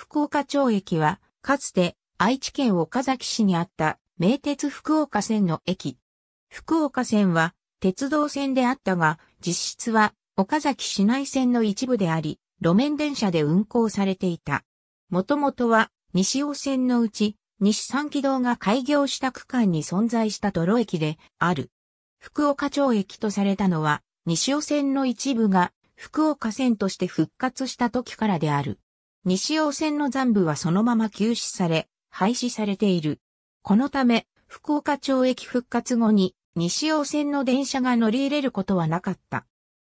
福岡町駅は、かつて愛知県岡崎市にあった名鉄福岡線の駅。福岡線は鉄道線であったが、実質は岡崎市内線の一部であり、路面電車で運行されていた。もともとは西尾線のうち西三軌道が開業した区間に存在した泥駅である。福岡町駅とされたのは西尾線の一部が福岡線として復活した時からである。西尾線の残部はそのまま休止され、廃止されている。このため、福岡町駅復活後に、西尾線の電車が乗り入れることはなかった。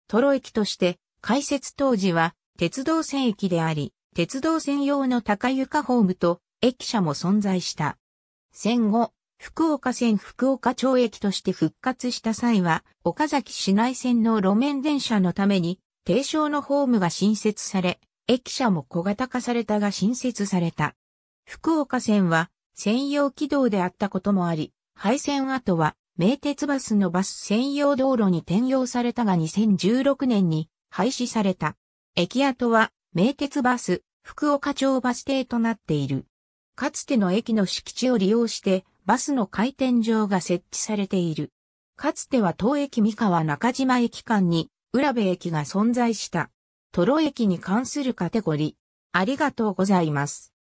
トロ駅として、開設当時は、鉄道線駅であり、鉄道専用の高床ホームと、駅舎も存在した。戦後、福岡線福岡町駅として復活した際は、岡崎市内線の路面電車のために、低床のホームが新設され、駅舎も小型化されたが新設された。福岡線は専用軌道であったこともあり、廃線後は名鉄バスのバス専用道路に転用されたが2016年に廃止された。駅跡は名鉄バス福岡町バス停となっている。かつての駅の敷地を利用してバスの回転場が設置されている。かつては東駅三河中島駅間に浦部駅が存在した。トロ駅に関するカテゴリー。ありがとうございます。